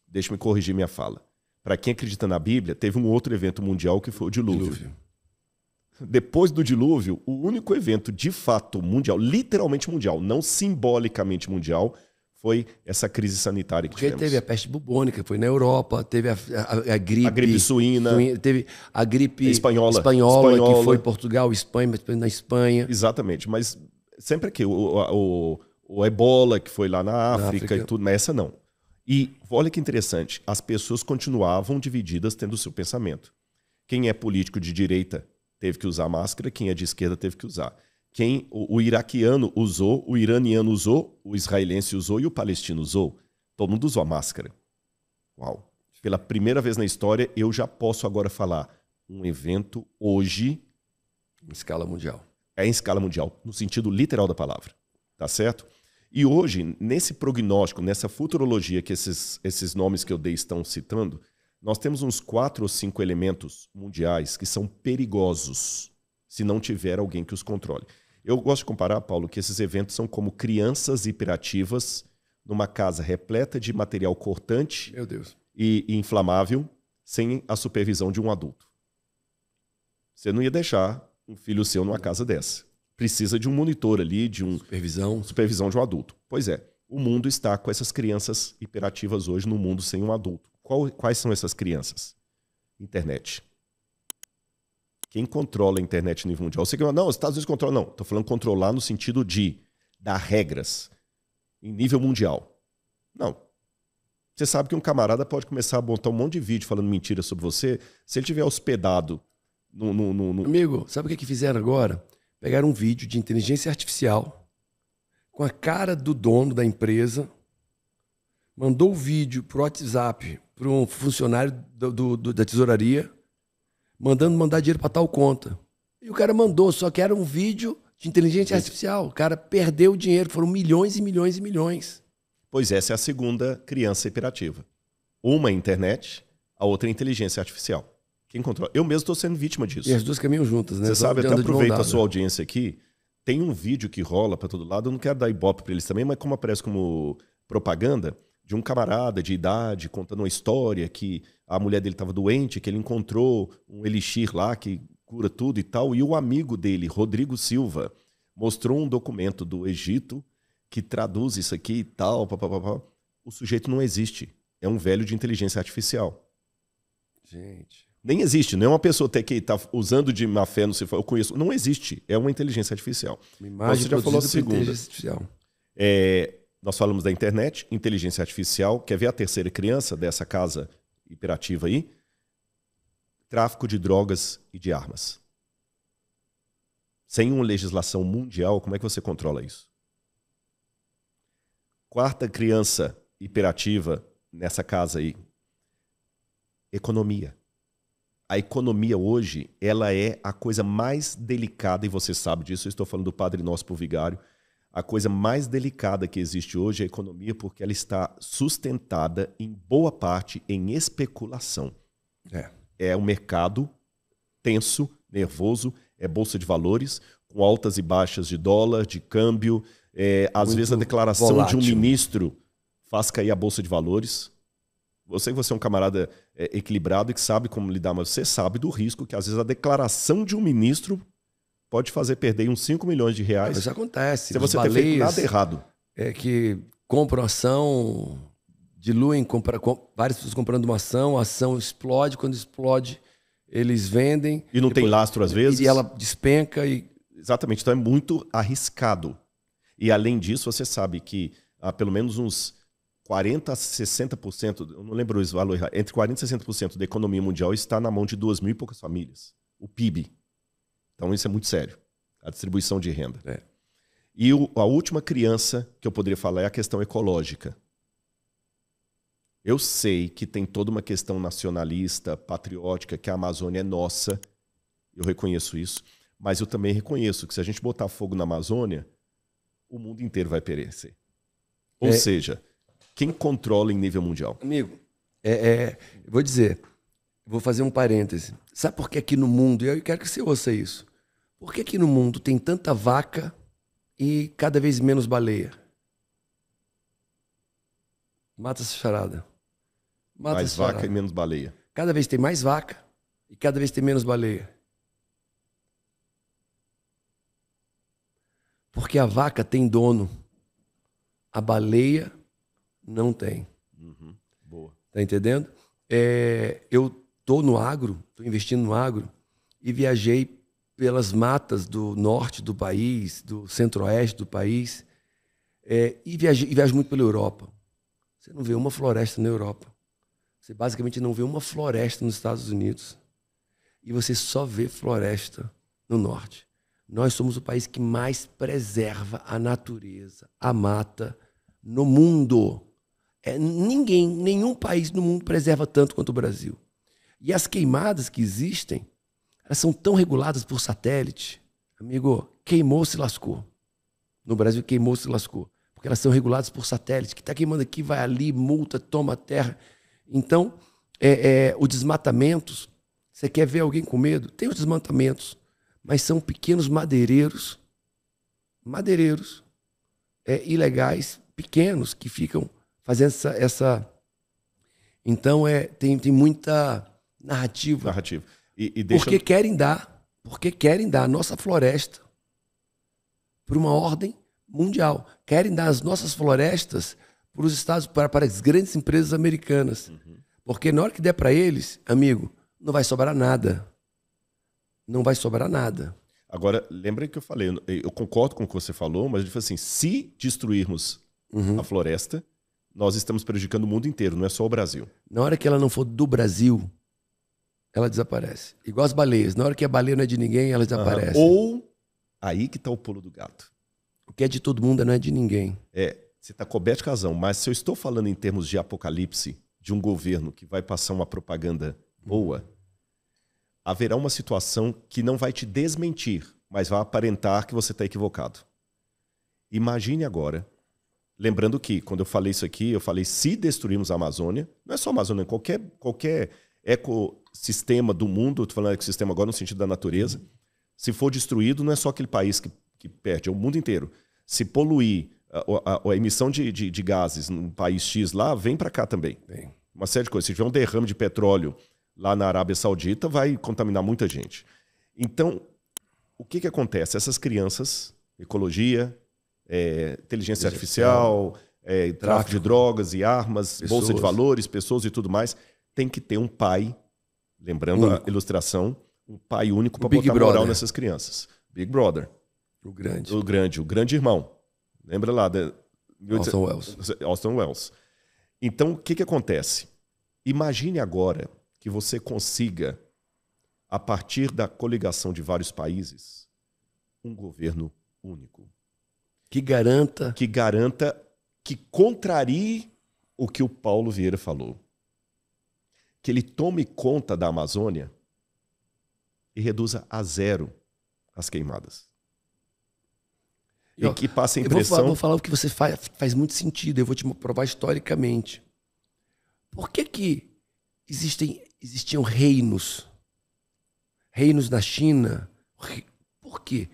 deixa-me corrigir minha fala. Para quem acredita na Bíblia, teve um outro evento mundial que foi o dilúvio. dilúvio. Depois do dilúvio, o único evento de fato mundial, literalmente mundial, não simbolicamente mundial, foi essa crise sanitária que Porque tivemos. teve a peste bubônica, foi na Europa, teve a, a, a gripe... A gripe suína. suína. Teve a gripe espanhola, espanhola, espanhola, que foi Portugal, Espanha, mas na Espanha. Exatamente, mas sempre que o, o, o, ebola que foi lá na África, na África, e tudo, mas essa não. E olha que interessante, as pessoas continuavam divididas tendo o seu pensamento. Quem é político de direita teve que usar máscara, quem é de esquerda teve que usar quem o, o, iraquiano usou, o iraniano usou, o israelense usou e o palestino usou. Todo mundo usou a máscara. Uau! Pela primeira vez na história, eu já posso agora falar um evento hoje em escala mundial. É em escala mundial, no sentido literal da palavra. Tá certo? E hoje, nesse prognóstico, nessa futurologia que esses, esses nomes que eu dei estão citando, nós temos uns quatro ou cinco elementos mundiais que são perigosos se não tiver alguém que os controle. Eu gosto de comparar, Paulo, que esses eventos são como crianças hiperativas numa casa repleta de material cortante e inflamável, sem a supervisão de um adulto. Você não ia deixar um filho seu numa casa dessa. Precisa de um monitor ali, de um supervisão, supervisão de um adulto. Pois é, o mundo está com essas crianças hiperativas hoje no mundo sem um adulto. Qual, quais são essas crianças? Internet. Quem controla a internet no nível mundial? Você que não, os Estados Unidos controlam. Não, estou falando controlar no sentido de dar regras em nível mundial. Não. Você sabe que um camarada pode começar a montar um monte de vídeo falando mentira sobre você se ele tiver hospedado no. no, no, no... Amigo, sabe o que, que fizeram agora? Pegaram um vídeo de inteligência artificial com a cara do dono da empresa, mandou o vídeo pro WhatsApp para um funcionário do, do, do, da tesouraria mandando mandar dinheiro para tal conta. E o cara mandou, só que era um vídeo de inteligência artificial. O cara perdeu o dinheiro, foram milhões e milhões e milhões. Pois essa é a segunda criança hiperativa. Uma é internet, a outra é inteligência artificial. Quem controla? Eu mesmo estou sendo vítima disso. E as duas caminham juntas, né? Você sabe, até aproveito a sua audiência aqui. Tem um vídeo que rola para todo lado, eu não quero dar ibope para eles também, mas como aparece como propaganda, de um camarada de idade contando uma história que a mulher dele estava doente, que ele encontrou um elixir lá que cura tudo e tal. E o amigo dele, Rodrigo Silva, mostrou um documento do Egito que traduz isso aqui e tal. Pá, pá, pá, O sujeito não existe. É um velho de inteligência artificial. Gente. Nem existe. Não é uma pessoa até que está usando de má fé, não sei, eu conheço. Não existe. É uma inteligência artificial. Uma imagem Você já falou a segunda. É, nós falamos da internet, inteligência artificial, quer ver a terceira criança dessa casa hiperativa aí? Tráfico de drogas e de armas. Sem uma legislação mundial, como é que você controla isso? Quarta criança hiperativa nessa casa aí. Economia. A economia hoje, ela é a coisa mais delicada, e você sabe disso, eu estou falando do Padre Nosso por Vigário, a coisa mais delicada que existe hoje é a economia, porque ela está sustentada em boa parte em especulação. É, é um mercado tenso, nervoso, é bolsa de valores, com altas e baixas de dólar, de câmbio. É, às Muito vezes a declaração volátil. de um ministro faz cair a bolsa de valores. Você que você é um camarada é, equilibrado e que sabe como lidar, mas você sabe do risco que às vezes a declaração de um ministro pode fazer perder uns 5 milhões de reais. Isso acontece. Se você ter feito nada errado. É que compram ação, diluem, compra, com, várias pessoas comprando uma ação, a ação explode, quando explode, eles vendem. E não depois, tem lastro às vezes. E ela despenca e. Exatamente, então é muito arriscado. E além disso, você sabe que há ah, pelo menos uns 40 a 60%, eu não lembro o valor, entre 40 e 60% da economia mundial está na mão de duas mil e poucas famílias. O PIB, então isso é muito sério. A distribuição de renda. É. E o, a última criança que eu poderia falar é a questão ecológica. Eu sei que tem toda uma questão nacionalista, patriótica, que a Amazônia é nossa. Eu reconheço isso. Mas eu também reconheço que se a gente botar fogo na Amazônia, o mundo inteiro vai perecer. Ou é... seja, quem controla em nível mundial? Amigo, é, é, vou dizer, Vou fazer um parêntese. Sabe por que aqui no mundo, e eu quero que você ouça isso, por que aqui no mundo tem tanta vaca e cada vez menos baleia? Mata essa charada. Mata mais vaca charada. e menos baleia. Cada vez tem mais vaca e cada vez tem menos baleia. Porque a vaca tem dono, a baleia não tem. Uhum. Boa. Tá entendendo? É, eu estou no agro, estou investindo no agro, e viajei pelas matas do norte do país, do centro-oeste do país, é, e, viajei, e viajo muito pela Europa. Você não vê uma floresta na Europa. Você basicamente não vê uma floresta nos Estados Unidos. E você só vê floresta no norte. Nós somos o país que mais preserva a natureza, a mata, no mundo. É, ninguém, nenhum país no mundo preserva tanto quanto o Brasil. E as queimadas que existem, elas são tão reguladas por satélite. Amigo, queimou, se lascou. No Brasil, queimou, se lascou. Porque elas são reguladas por satélite. Que está queimando aqui, vai ali, multa, toma terra. Então, é, é, o desmatamentos, você quer ver alguém com medo? Tem os desmatamentos, mas são pequenos madeireiros, madeireiros é, ilegais, pequenos, que ficam fazendo essa. essa... Então, é, tem, tem muita narrativa. Narrativa. E, e deixa... Porque querem dar, porque querem dar a nossa floresta para uma ordem mundial. Querem dar as nossas florestas para os Estados, para, para as grandes empresas americanas. Uhum. Porque na hora que der para eles, amigo, não vai sobrar nada. Não vai sobrar nada. Agora, lembra que eu falei, eu concordo com o que você falou, mas ele falou assim: se destruirmos uhum. a floresta, nós estamos prejudicando o mundo inteiro, não é só o Brasil. Na hora que ela não for do Brasil, ela desaparece. Igual as baleias. Na hora que a baleia não é de ninguém, ela desaparece. Uhum. Ou aí que está o pulo do gato. O que é de todo mundo não é de ninguém. É, você está coberto de razão, mas se eu estou falando em termos de apocalipse, de um governo que vai passar uma propaganda boa, haverá uma situação que não vai te desmentir, mas vai aparentar que você está equivocado. Imagine agora, lembrando que quando eu falei isso aqui, eu falei se destruirmos a Amazônia, não é só a Amazônia, qualquer, qualquer ecossistema do mundo, estou falando ecossistema agora no sentido da natureza, se for destruído, não é só aquele país que, que perde, é o mundo inteiro. Se poluir a, a, a emissão de, de, de, gases num país X lá, vem para cá também. Bem. Uma série de coisas. Se tiver um derrame de petróleo lá na Arábia Saudita, vai contaminar muita gente. Então, o que, que acontece? Essas crianças, ecologia, é, inteligência artificial, é, tráfico de drogas e armas, pessoas. bolsa de valores, pessoas e tudo mais, tem que ter um pai, lembrando único. a ilustração, um pai único para botar brother. moral nessas crianças. Big Brother. O grande. O grande, o grande irmão. Lembra lá da Austin Wells. Austin Wells. Então, o que, que acontece? Imagine agora que você consiga, a partir da coligação de vários países, um governo único. Que garanta. Que garanta, que contrarie o que o Paulo Vieira falou que ele tome conta da Amazônia e reduza a zero as queimadas. E que passa a impressão. Eu vou, vou falar o que você faz, faz muito sentido, eu vou te provar historicamente. Por que, que existem, existiam reinos? Reinos na China? Por quê?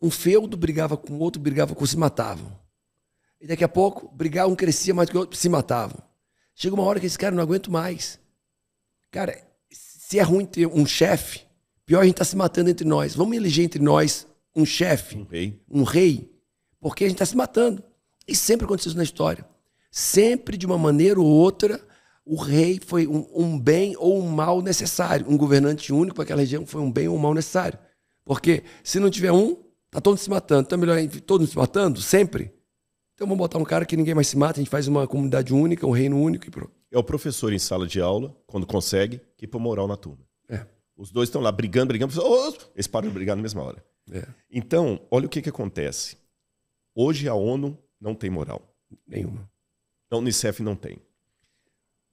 Um feudo brigava com o outro, brigava com se matavam. E daqui a pouco, brigar um crescia mais que o outro, se matavam. Chega uma hora que esse cara não aguenta mais. Cara, se é ruim ter um chefe, pior a gente tá se matando entre nós. Vamos eleger entre nós um chefe, um rei. um rei, porque a gente tá se matando. E sempre aconteceu isso na história. Sempre, de uma maneira ou outra, o rei foi um, um bem ou um mal necessário. Um governante único para aquela região foi um bem ou um mal necessário. Porque se não tiver um, tá todo mundo se matando. Então é melhor todos se matando, sempre. Então vamos botar um cara que ninguém mais se mata, a gente faz uma comunidade única, um reino único e pronto é o professor em sala de aula, quando consegue, que põe moral na turma. É. Os dois estão lá brigando, brigando, oh! eles param de brigar na mesma hora. É. Então, olha o que, que acontece. Hoje a ONU não tem moral. Nenhuma. A Unicef não tem.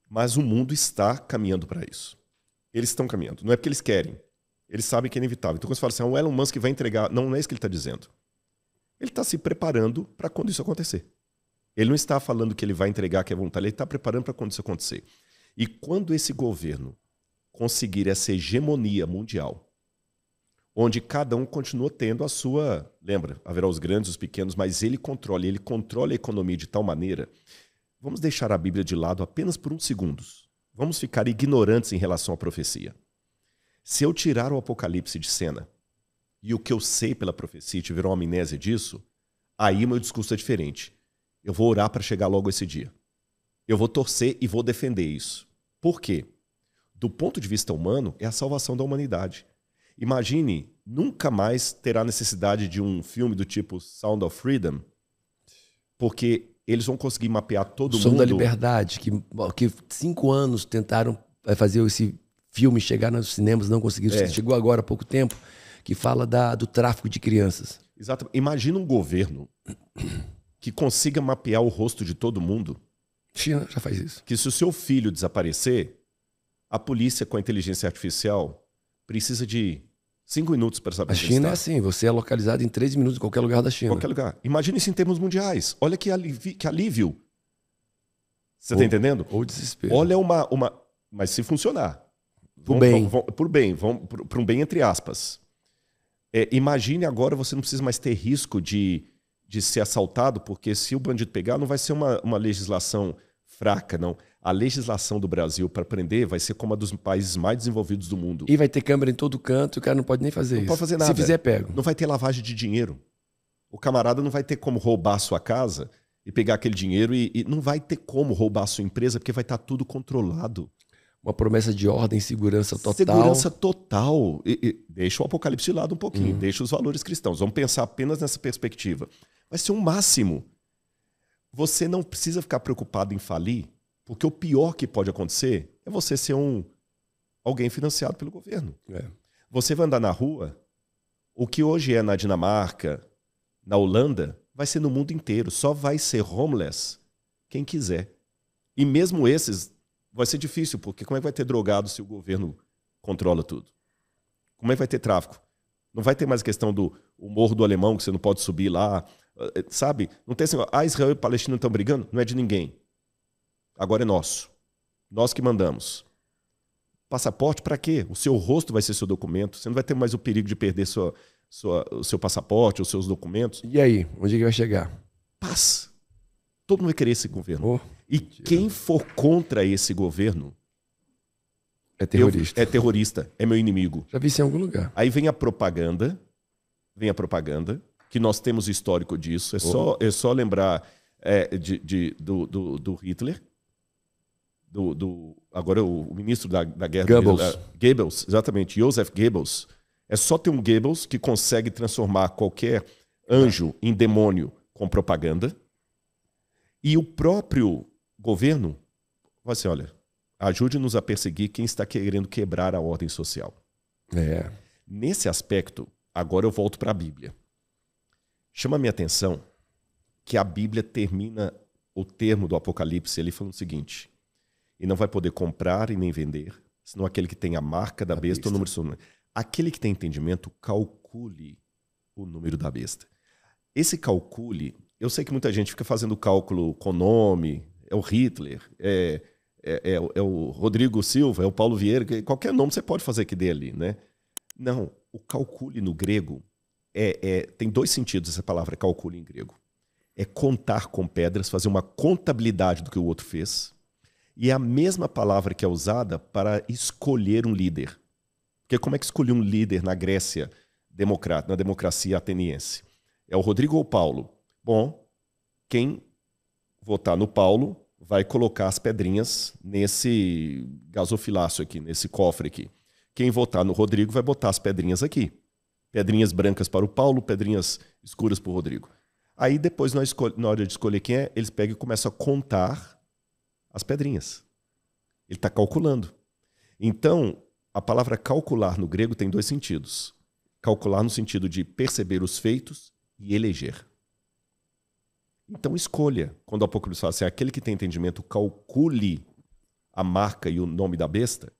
Mas o mundo está caminhando para isso. Eles estão caminhando. Não é porque eles querem. Eles sabem que é inevitável. Então, quando você fala assim, ah, o Elon Musk vai entregar. Não, não é isso que ele está dizendo. Ele está se preparando para quando isso acontecer. Ele não está falando que ele vai entregar, que é voluntário, ele está preparando para quando isso acontecer. E quando esse governo conseguir essa hegemonia mundial, onde cada um continua tendo a sua. Lembra, haverá os grandes, os pequenos, mas ele controla, ele controla a economia de tal maneira. Vamos deixar a Bíblia de lado apenas por uns segundos. Vamos ficar ignorantes em relação à profecia. Se eu tirar o Apocalipse de cena e o que eu sei pela profecia tiver uma amnésia disso, aí meu discurso é diferente. Eu vou orar para chegar logo esse dia. Eu vou torcer e vou defender isso. Por quê? Do ponto de vista humano, é a salvação da humanidade. Imagine, nunca mais terá necessidade de um filme do tipo Sound of Freedom, porque eles vão conseguir mapear todo o mundo. Som da Liberdade, que, que cinco anos tentaram eh, fazer esse filme chegar nos cinemas, não conseguiram. É. Chegou agora há pouco tempo, que fala da, do tráfico de crianças. Exato. Imagina um governo que consiga mapear o rosto de todo mundo. China já faz isso. Que se o seu filho desaparecer, a polícia com a inteligência artificial precisa de cinco minutos para saber. A China é assim, você é localizado em três minutos em qualquer lugar da China. Qualquer lugar. Imagina isso em termos mundiais. Olha que, alivi... que alívio. Você está entendendo? Ou desespero. Olha uma, uma. Mas se funcionar. Por vão, bem. Vão, por bem, vão, por, por um bem entre aspas. É, imagine agora você não precisa mais ter risco de de ser assaltado, porque se o bandido pegar, não vai ser uma, uma legislação fraca, não. A legislação do Brasil para prender vai ser como a dos países mais desenvolvidos do mundo. E vai ter câmera em todo canto, o cara não pode nem fazer não isso. Não pode fazer nada. Se fizer, pego. Não vai ter lavagem de dinheiro. O camarada não vai ter como roubar a sua casa e pegar aquele dinheiro e, e não vai ter como roubar a sua empresa, porque vai estar tá tudo controlado uma promessa de ordem, segurança total. Segurança total. E, e, deixa o apocalipse de lado um pouquinho, uhum. deixa os valores cristãos. Vamos pensar apenas nessa perspectiva. Vai ser um máximo. Você não precisa ficar preocupado em falir, porque o pior que pode acontecer é você ser um alguém financiado pelo governo. É. Você vai andar na rua, o que hoje é na Dinamarca, na Holanda, vai ser no mundo inteiro. Só vai ser homeless quem quiser. E mesmo esses vai ser difícil, porque como é que vai ter drogado se o governo controla tudo? Como é que vai ter tráfico? Não vai ter mais a questão do o morro do alemão que você não pode subir lá, eh, sabe? Não tem assim, ah, Israel e Palestina estão brigando? Não é de ninguém. Agora é nosso. Nós que mandamos. Passaporte para quê? O seu rosto vai ser seu documento. Você não vai ter mais o perigo de perder sua, sua, o seu passaporte, os seus documentos. E aí, onde é que vai chegar? Paz. Todo mundo vai querer esse governo. Oh. E quem for contra esse governo é terrorista. Eu, é terrorista, é meu inimigo. Já vi isso em algum lugar. Aí vem a propaganda, vem a propaganda, que nós temos histórico disso. É, oh. só, é só lembrar é, de, de, do, do, do, Hitler, do, do agora o, o, ministro da, da guerra... Goebbels. Da, é, Goebbels, exatamente, Joseph Goebbels. É só ter um Goebbels que consegue transformar qualquer anjo em demônio com propaganda. E o próprio governo, vai assim, olha, ajude-nos a perseguir quem está querendo quebrar a ordem social. É. Nesse aspecto, agora eu volto para a Bíblia. Chama minha atenção que a Bíblia termina o termo do Apocalipse ele falando o seguinte: e não vai poder comprar e nem vender, senão aquele que tem a marca da a besta, besta. o número de sua... Aquele que tem entendimento, calcule o número da besta. Esse calcule, eu sei que muita gente fica fazendo cálculo com nome, é o Hitler, é, é, é, é o Rodrigo Silva, é o Paulo Vieira, qualquer nome você pode fazer que dê ali, né? Não, o calcule no grego é, é, tem dois sentidos essa palavra calcule em grego. É contar com pedras, fazer uma contabilidade do que o outro fez. E é a mesma palavra que é usada para escolher um líder. Porque como é que escolhe um líder na Grécia democrata, na democracia ateniense? É o Rodrigo ou Paulo? Bom, quem votar no Paulo, vai colocar as pedrinhas nesse gasofilaço aqui, nesse cofre aqui. Quem votar no Rodrigo vai botar as pedrinhas aqui. Pedrinhas brancas para o Paulo, pedrinhas escuras para o Rodrigo. Aí depois, na, na hora de escolher quem é, eles pegam e começam a contar as pedrinhas. Ele está calculando. Então, a palavra calcular no grego tem dois sentidos: calcular no sentido de perceber os feitos e eleger. Então escolha. Quando o Apocalipse fala assim, aquele que tem entendimento, calcule a marca e o nome da besta,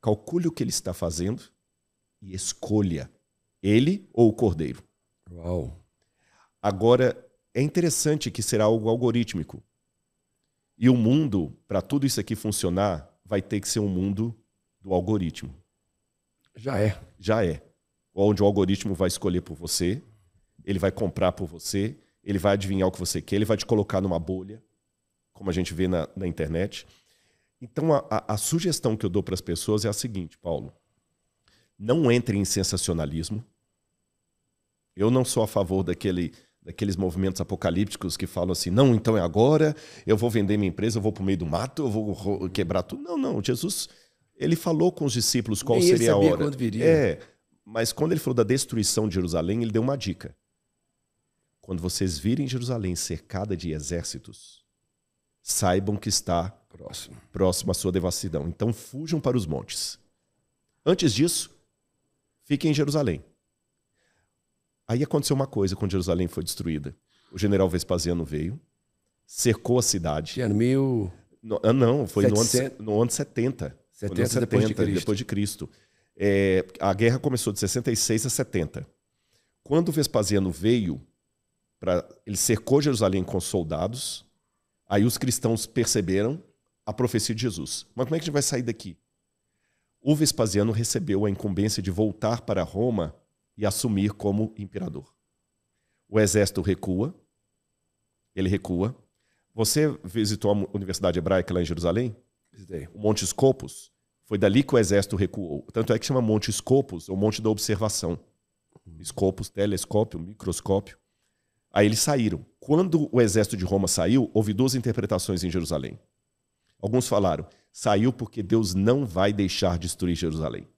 calcule o que ele está fazendo e escolha ele ou o cordeiro. Uau. Agora, é interessante que será algo algorítmico. E o mundo, para tudo isso aqui funcionar, vai ter que ser um mundo do algoritmo. Já é. Já é. Onde o algoritmo vai escolher por você, ele vai comprar por você, ele vai adivinhar o que você quer, ele vai te colocar numa bolha, como a gente vê na, na internet. Então, a, a, a sugestão que eu dou para as pessoas é a seguinte, Paulo. Não entre em sensacionalismo. Eu não sou a favor daquele daqueles movimentos apocalípticos que falam assim: não, então é agora, eu vou vender minha empresa, eu vou para o meio do mato, eu vou quebrar tudo. Não, não. Jesus, ele falou com os discípulos qual Nem seria a hora. É, mas quando ele falou da destruição de Jerusalém, ele deu uma dica. Quando vocês virem Jerusalém cercada de exércitos, saibam que está próximo, próximo à sua devassidão. Então fujam para os montes. Antes disso, fiquem em Jerusalém. Aí aconteceu uma coisa quando Jerusalém foi destruída. O general Vespasiano veio, cercou a cidade. Que ano mil... No, ah, não, foi 700... no, ano, no ano 70. 70, ano 70 depois de Cristo. Depois de Cristo. É, a guerra começou de 66 a 70. Quando Vespasiano veio, ele cercou Jerusalém com soldados. Aí os cristãos perceberam a profecia de Jesus. Mas como é que a gente vai sair daqui? O Vespasiano recebeu a incumbência de voltar para Roma e assumir como imperador. O exército recua, ele recua. Você visitou a Universidade Hebraica lá em Jerusalém? Visitei. O Monte Escopos? Foi dali que o exército recuou. Tanto é que chama Monte Escopos, o Monte da Observação. Escopos, uhum. telescópio, microscópio. Aí eles saíram. Quando o exército de Roma saiu, houve duas interpretações em Jerusalém. Alguns falaram, saiu porque Deus não vai deixar destruir Jerusalém.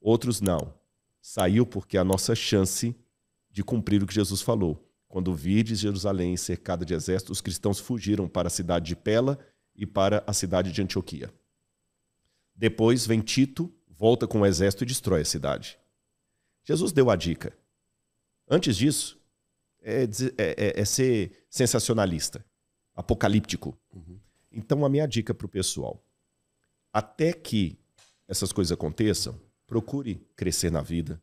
Outros não. Saiu porque a nossa chance de cumprir o que Jesus falou. Quando vides Jerusalém cercada de exércitos, os cristãos fugiram para a cidade de Pela e para a cidade de Antioquia. Depois vem Tito, volta com o exército e destrói a cidade. Jesus deu a dica. Antes disso, é é, é, é, é ser sensacionalista, apocalíptico. Uhum. Então, a minha dica para o pessoal: até que essas coisas aconteçam, procure crescer na vida,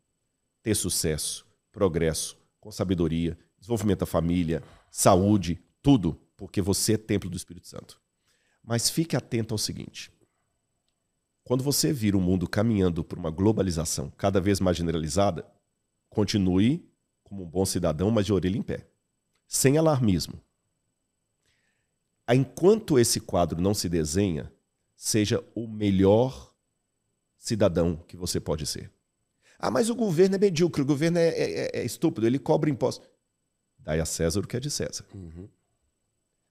ter sucesso, progresso, com sabedoria, desenvolvimento da família, saúde, tudo, porque você é templo do Espírito Santo. Mas fique atento ao seguinte: quando você vir o mundo caminhando por uma globalização cada vez mais generalizada, continue como um bom cidadão, mas de orelha em pé, sem alarmismo. Ah, enquanto esse quadro não se desenha, seja o melhor cidadão que você pode ser. Ah, mas o governo é medíocre, o governo é, é, é, é estúpido, ele cobra impostos. Dai a César o que é de César. Uhum.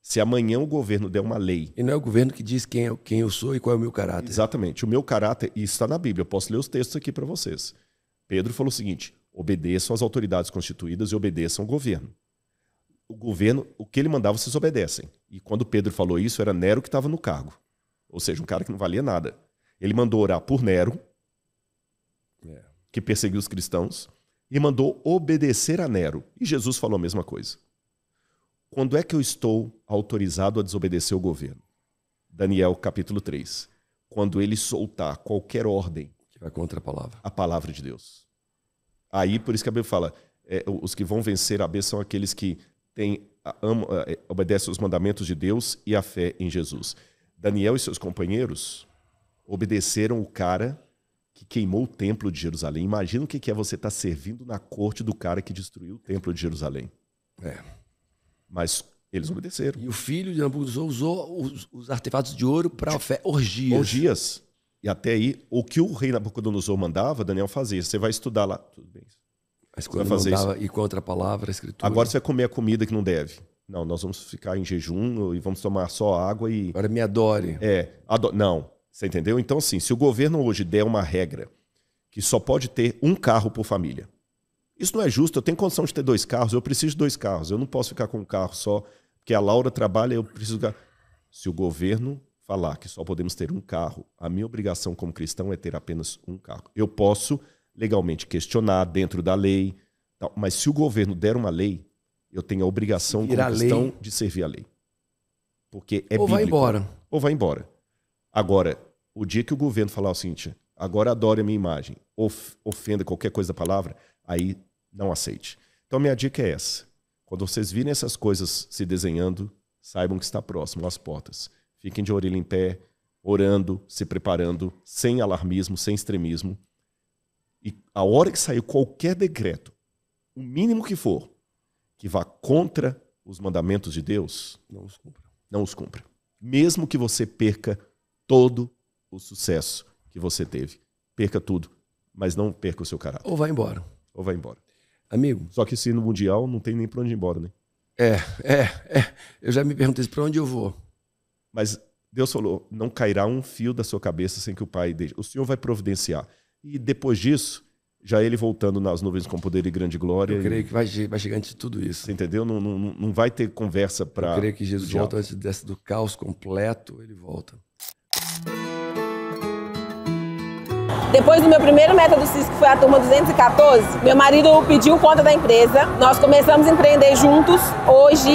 Se amanhã o governo der uma lei. E não é o governo que diz quem, é, quem eu sou e qual é o meu caráter. Exatamente. O meu caráter, e está na Bíblia, eu posso ler os textos aqui para vocês. Pedro falou o seguinte: Obedeçam às autoridades constituídas e obedeçam ao governo. O governo, o que ele mandava, vocês obedecem. E quando Pedro falou isso, era Nero que estava no cargo. Ou seja, um cara que não valia nada. Ele mandou orar por Nero, que perseguiu os cristãos, e mandou obedecer a Nero. E Jesus falou a mesma coisa. Quando é que eu estou autorizado a desobedecer o governo? Daniel capítulo 3. Quando ele soltar qualquer ordem. Que vai contra a palavra. A palavra de Deus. Aí, por isso que a Bíblia fala, é, os que vão vencer a B são aqueles que têm, amam, é, obedecem os mandamentos de Deus e a fé em Jesus. Daniel e seus companheiros obedeceram o cara que queimou o templo de Jerusalém. Imagina o que é você estar tá servindo na corte do cara que destruiu o templo de Jerusalém. É. Mas eles obedeceram. E o filho de Nabucodonosor usou os, os artefatos de ouro para orgias. Orgias. E até aí, o que o rei Nabucodonosor mandava, Daniel fazia. Você vai estudar lá. Tudo bem. Mas quando fazer mandava, isso. e com outra palavra, a escritura. Agora você vai comer a comida que não deve. Não, nós vamos ficar em jejum e vamos tomar só água e. Agora me adore. É. Ado... Não. Você entendeu? Então, assim, se o governo hoje der uma regra que só pode ter um carro por família, isso não é justo. Eu tenho condição de ter dois carros, eu preciso de dois carros. Eu não posso ficar com um carro só, porque a Laura trabalha, eu preciso. Se o governo falar que só podemos ter um carro, a minha obrigação como cristão é ter apenas um carro. Eu posso legalmente questionar dentro da lei, tal, mas se o governo der uma lei, eu tenho a obrigação como cristão lei. de servir a lei. Porque é Ou bíblico. vai embora. Ou vai embora. Agora, o dia que o governo falar o seguinte, agora adore a minha imagem, of, ofenda qualquer coisa da palavra, aí não aceite. Então minha dica é essa. Quando vocês virem essas coisas se desenhando, saibam que está próximo às portas. Fiquem de orelha em pé, orando, se preparando, sem alarmismo, sem extremismo. E a hora que sair qualquer decreto, o mínimo que for, que vá contra os mandamentos de Deus, não os cumpra. Não os cumpra. Mesmo que você perca todo o sucesso que você teve. Perca tudo, mas não perca o seu caráter. Ou vai embora. Ou vai embora. Amigo. Só que se no Mundial não tem nem pra onde ir embora, né? É, é, é. Eu já me perguntei para onde eu vou. Mas Deus falou: não cairá um fio da sua cabeça sem que o Pai deixe. O Senhor vai providenciar. E depois disso, já ele voltando nas nuvens com poder e grande glória. Eu creio que vai, vai chegar antes de tudo isso. Você entendeu? Não, não, não vai ter conversa para. Eu creio que Jesus volta antes desse, do caos completo, ele volta. Depois do meu primeiro método CIS, que foi a turma 214, meu marido pediu conta da empresa. Nós começamos a empreender juntos. Hoje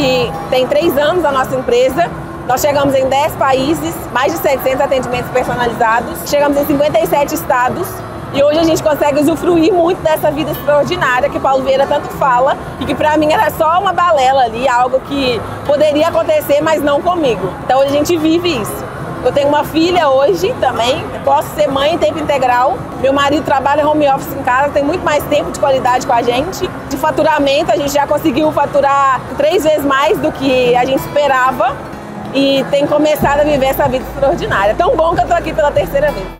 tem três anos a nossa empresa. Nós chegamos em 10 países, mais de 700 atendimentos personalizados, chegamos em 57 estados e hoje a gente consegue usufruir muito dessa vida extraordinária que Paulo Vieira tanto fala e que para mim era só uma balela ali, algo que poderia acontecer, mas não comigo. Então hoje a gente vive isso. Eu tenho uma filha hoje também, posso ser mãe em tempo integral. Meu marido trabalha home office em casa, tem muito mais tempo de qualidade com a gente. De faturamento, a gente já conseguiu faturar três vezes mais do que a gente esperava e tem começado a viver essa vida extraordinária. Tão bom que eu estou aqui pela terceira vez.